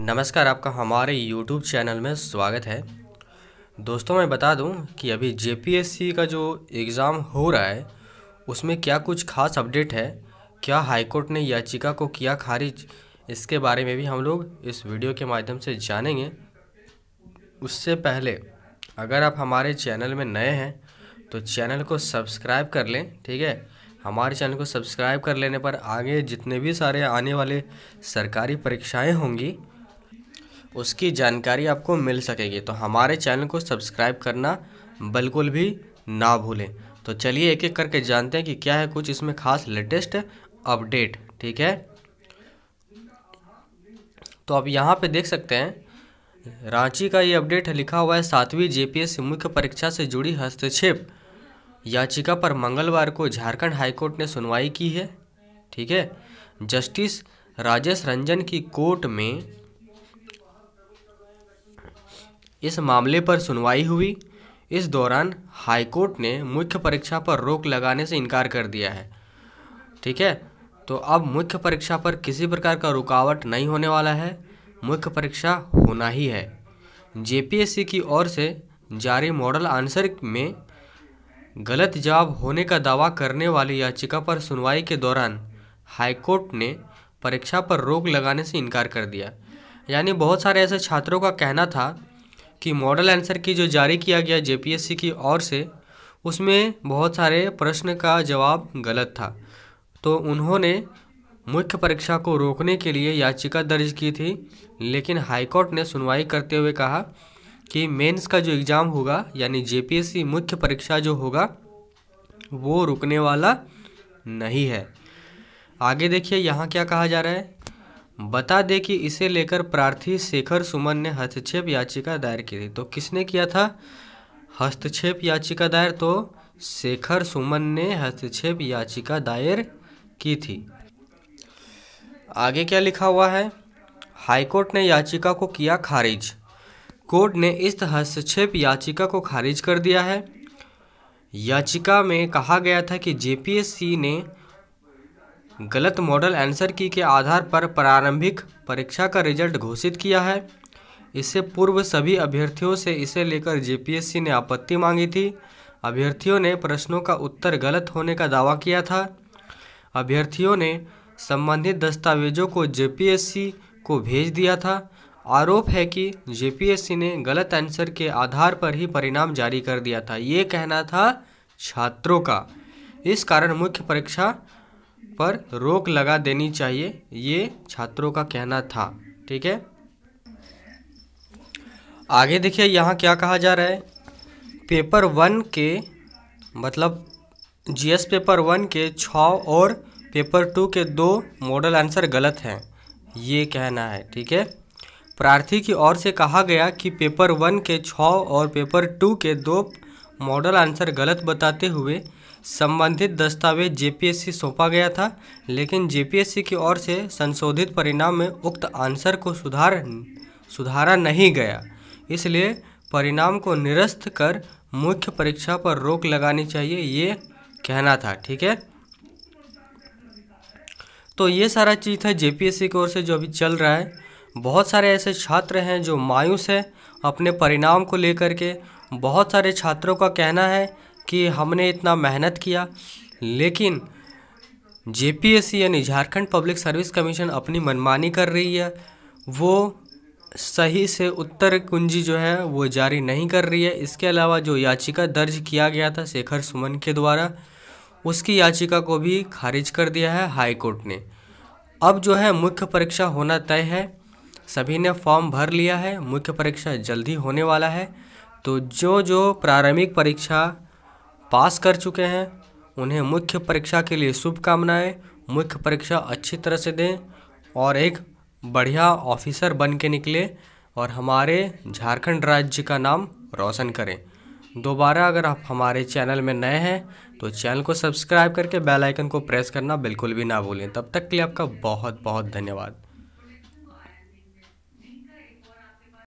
नमस्कार आपका हमारे YouTube चैनल में स्वागत है दोस्तों मैं बता दूं कि अभी जे का जो एग्ज़ाम हो रहा है उसमें क्या कुछ खास अपडेट है क्या हाईकोर्ट ने याचिका को किया खारिज इसके बारे में भी हम लोग इस वीडियो के माध्यम से जानेंगे उससे पहले अगर आप हमारे चैनल में नए हैं तो चैनल को सब्सक्राइब कर लें ठीक है हमारे चैनल को सब्सक्राइब कर लेने पर आगे जितने भी सारे आने वाले सरकारी परीक्षाएं होंगी उसकी जानकारी आपको मिल सकेगी तो हमारे चैनल को सब्सक्राइब करना बिल्कुल भी ना भूलें तो चलिए एक एक करके जानते हैं कि क्या है कुछ इसमें खास लेटेस्ट अपडेट ठीक है तो आप यहाँ पे देख सकते हैं रांची का ये अपडेट लिखा हुआ है सातवीं जेपीएससी मुख्य परीक्षा से जुड़ी हस्तक्षेप याचिका पर मंगलवार को झारखंड हाईकोर्ट ने सुनवाई की है ठीक है जस्टिस राजेश रंजन की कोर्ट में इस मामले पर सुनवाई हुई इस दौरान हाईकोर्ट ने मुख्य परीक्षा पर रोक लगाने से इनकार कर दिया है ठीक है तो अब मुख्य परीक्षा पर किसी प्रकार का रुकावट नहीं होने वाला है मुख्य परीक्षा होना ही है जेपीएससी की ओर से जारी मॉडल आंसर में गलत जवाब होने का दावा करने वाली याचिका पर सुनवाई के दौरान हाईकोर्ट ने परीक्षा पर रोक लगाने से इनकार कर दिया यानी बहुत सारे ऐसे छात्रों का कहना था कि मॉडल आंसर की जो जारी किया गया जेपीएससी की ओर से उसमें बहुत सारे प्रश्न का जवाब गलत था तो उन्होंने मुख्य परीक्षा को रोकने के लिए याचिका दर्ज की थी लेकिन हाईकोर्ट ने सुनवाई करते हुए कहा कि मेंस का जो एग्ज़ाम होगा यानी जे मुख्य परीक्षा जो होगा वो रुकने वाला नहीं है आगे देखिए यहाँ क्या कहा जा रहा है बता दें कि इसे लेकर प्रार्थी शेखर सुमन ने हस्तक्षेप याचिका दायर की थी तो किसने किया था हस्तक्षेप याचिका दायर तो शेखर सुमन ने हस्तक्षेप याचिका दायर की थी आगे क्या लिखा हुआ है हाईकोर्ट ने याचिका को किया खारिज कोर्ट ने इस हस्तक्षेप याचिका को खारिज कर दिया है याचिका में कहा गया था कि जेपीएससी ने गलत मॉडल आंसर की के आधार पर प्रारंभिक परीक्षा का रिजल्ट घोषित किया है इससे पूर्व सभी अभ्यर्थियों से इसे लेकर जेपीएससी ने आपत्ति मांगी थी अभ्यर्थियों ने प्रश्नों का उत्तर गलत होने का दावा किया था अभ्यर्थियों ने संबंधित दस्तावेजों को जेपीएससी को भेज दिया था आरोप है कि जेपीएससी ने गलत आंसर के आधार पर ही परिणाम जारी कर दिया था ये कहना था छात्रों का इस कारण मुख्य परीक्षा पर रोक लगा देनी चाहिए ये छात्रों का कहना था ठीक है आगे देखिए यहाँ क्या कहा जा रहा है पेपर वन के मतलब जीएस पेपर वन के छ और पेपर टू के दो मॉडल आंसर गलत हैं ये कहना है ठीक है प्रार्थी की ओर से कहा गया कि पेपर वन के छ और पेपर टू के दो मॉडल आंसर गलत बताते हुए संबंधित दस्तावेज जेपीएससी सौंपा गया था लेकिन जेपीएससी की ओर से संशोधित परिणाम में उक्त आंसर को सुधार सुधारा नहीं गया इसलिए परिणाम को निरस्त कर मुख्य परीक्षा पर रोक लगानी चाहिए ये कहना था ठीक है तो ये सारा चीज़ है जेपीएससी की ओर से जो अभी चल रहा है बहुत सारे ऐसे छात्र हैं जो मायूस हैं अपने परिणाम को लेकर के बहुत सारे छात्रों का कहना है कि हमने इतना मेहनत किया लेकिन जे यानी झारखंड पब्लिक सर्विस कमीशन अपनी मनमानी कर रही है वो सही से उत्तर कुंजी जो है वो जारी नहीं कर रही है इसके अलावा जो याचिका दर्ज किया गया था शेखर सुमन के द्वारा उसकी याचिका को भी खारिज कर दिया है हाई कोर्ट ने अब जो है मुख्य परीक्षा होना तय है सभी ने फॉर्म भर लिया है मुख्य परीक्षा जल्दी होने वाला है तो जो जो प्रारंभिक परीक्षा पास कर चुके हैं उन्हें मुख्य परीक्षा के लिए शुभकामनाएं मुख्य परीक्षा अच्छी तरह से दें और एक बढ़िया ऑफिसर बन के निकले और हमारे झारखंड राज्य का नाम रोशन करें दोबारा अगर आप हमारे चैनल में नए हैं तो चैनल को सब्सक्राइब करके बेल आइकन को प्रेस करना बिल्कुल भी ना भूलें तब तक के लिए आपका बहुत बहुत धन्यवाद